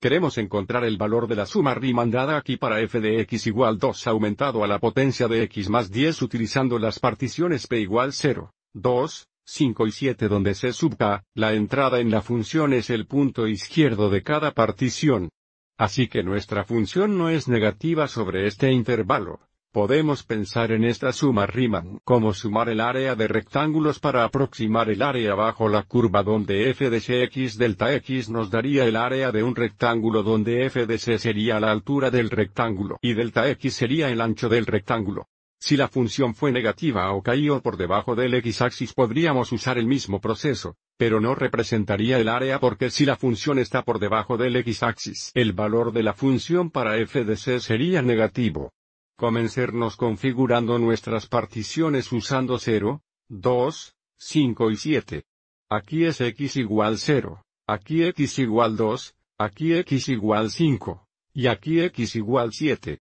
Queremos encontrar el valor de la suma rimandada aquí para f de x igual 2 aumentado a la potencia de x más 10 utilizando las particiones p igual 0, 2, 5 y 7 donde c sub k, la entrada en la función es el punto izquierdo de cada partición. Así que nuestra función no es negativa sobre este intervalo. Podemos pensar en esta suma Riemann como sumar el área de rectángulos para aproximar el área bajo la curva donde f de x delta x nos daría el área de un rectángulo donde f de c sería la altura del rectángulo y delta x sería el ancho del rectángulo. Si la función fue negativa o cayó por debajo del x-axis podríamos usar el mismo proceso, pero no representaría el área porque si la función está por debajo del x-axis el valor de la función para f de c sería negativo. Comencernos configurando nuestras particiones usando 0, 2, 5 y 7. Aquí es x igual 0, aquí x igual 2, aquí x igual 5, y aquí x igual 7.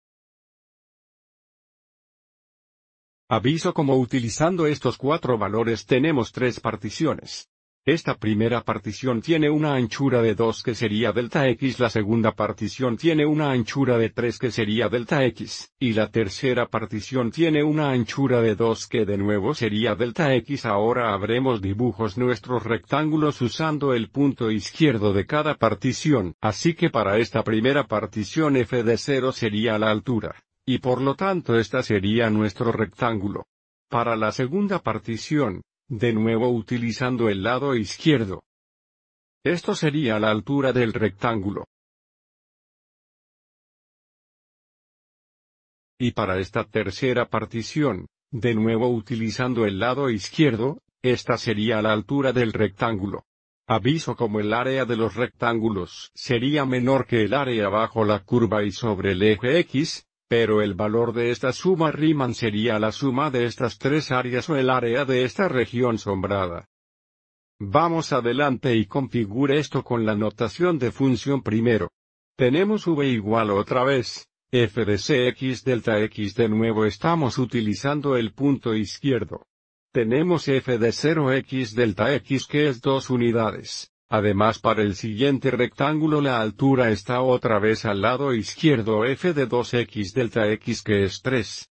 Aviso como utilizando estos cuatro valores tenemos tres particiones. Esta primera partición tiene una anchura de 2 que sería delta x, la segunda partición tiene una anchura de 3 que sería delta x, y la tercera partición tiene una anchura de 2 que de nuevo sería delta x. Ahora habremos dibujos nuestros rectángulos usando el punto izquierdo de cada partición, así que para esta primera partición f de 0 sería la altura, y por lo tanto esta sería nuestro rectángulo. Para la segunda partición, de nuevo utilizando el lado izquierdo. Esto sería la altura del rectángulo. Y para esta tercera partición, de nuevo utilizando el lado izquierdo, esta sería la altura del rectángulo. Aviso como el área de los rectángulos sería menor que el área bajo la curva y sobre el eje X, pero el valor de esta suma Riemann sería la suma de estas tres áreas o el área de esta región sombrada. Vamos adelante y configure esto con la notación de función primero. Tenemos v igual otra vez, f de cx delta x de nuevo estamos utilizando el punto izquierdo. Tenemos f de 0x delta x que es dos unidades. Además para el siguiente rectángulo la altura está otra vez al lado izquierdo f de 2x delta x que es 3.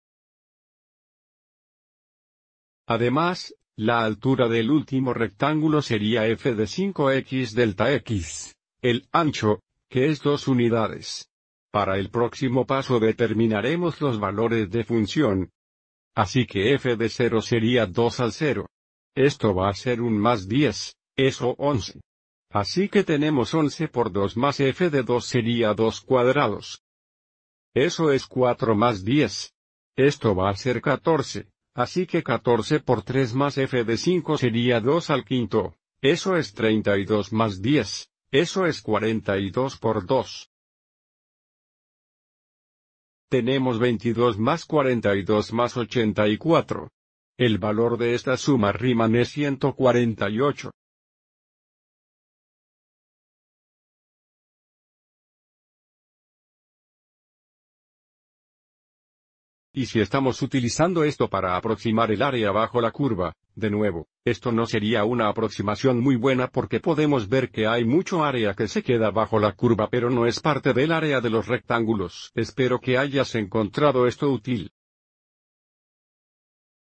Además, la altura del último rectángulo sería f de 5x delta x. El ancho, que es 2 unidades. Para el próximo paso determinaremos los valores de función. Así que f de 0 sería 2 al 0. Esto va a ser un más 10, eso 11. Así que tenemos 11 por 2 más f de 2 sería 2 cuadrados. Eso es 4 más 10. Esto va a ser 14, así que 14 por 3 más f de 5 sería 2 al quinto, eso es 32 más 10, eso es 42 por 2. Tenemos 22 más 42 más 84. El valor de esta suma riman es 148. Y si estamos utilizando esto para aproximar el área bajo la curva, de nuevo, esto no sería una aproximación muy buena porque podemos ver que hay mucho área que se queda bajo la curva pero no es parte del área de los rectángulos. Espero que hayas encontrado esto útil.